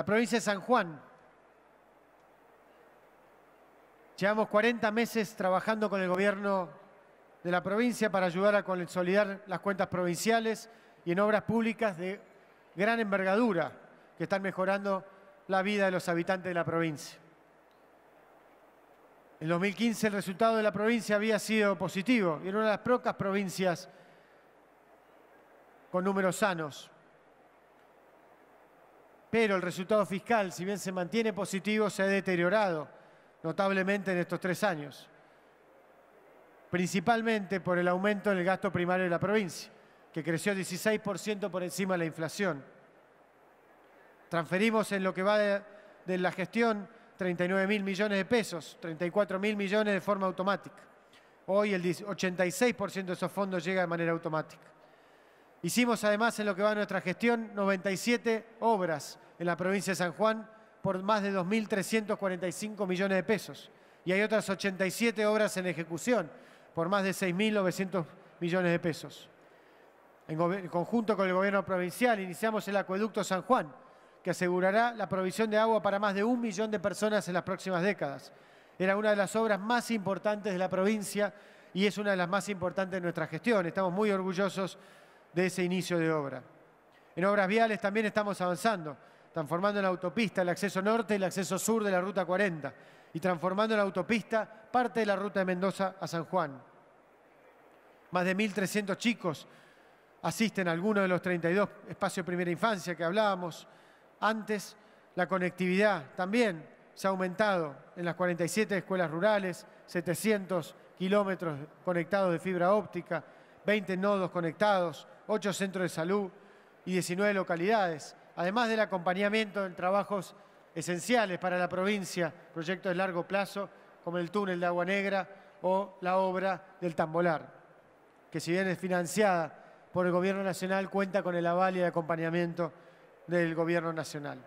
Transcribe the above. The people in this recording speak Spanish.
la provincia de San Juan. Llevamos 40 meses trabajando con el gobierno de la provincia para ayudar a consolidar las cuentas provinciales y en obras públicas de gran envergadura que están mejorando la vida de los habitantes de la provincia. En 2015 el resultado de la provincia había sido positivo y era una de las pocas provincias con números sanos pero el resultado fiscal, si bien se mantiene positivo, se ha deteriorado notablemente en estos tres años, principalmente por el aumento en el gasto primario de la provincia, que creció 16% por encima de la inflación. Transferimos en lo que va de, la gestión 39 mil millones de pesos, 34 mil millones de forma automática. Hoy el 86% de esos fondos llega de manera automática. Hicimos además en lo que va a nuestra gestión 97 obras en la provincia de San Juan por más de 2.345 millones de pesos. Y hay otras 87 obras en ejecución por más de 6.900 millones de pesos. En conjunto con el gobierno provincial iniciamos el acueducto San Juan, que asegurará la provisión de agua para más de un millón de personas en las próximas décadas. Era una de las obras más importantes de la provincia y es una de las más importantes de nuestra gestión. Estamos muy orgullosos de ese inicio de obra. En obras viales también estamos avanzando, transformando la autopista el acceso norte y el acceso sur de la Ruta 40 y transformando la autopista parte de la ruta de Mendoza a San Juan. Más de 1.300 chicos asisten a alguno de los 32 espacios de primera infancia que hablábamos antes. La conectividad también se ha aumentado en las 47 escuelas rurales, 700 kilómetros conectados de fibra óptica, 20 nodos conectados, 8 centros de salud y 19 localidades, además del acompañamiento en trabajos esenciales para la provincia, proyectos de largo plazo como el túnel de Agua Negra o la obra del Tambolar, que si bien es financiada por el Gobierno Nacional, cuenta con el aval y el acompañamiento del Gobierno Nacional.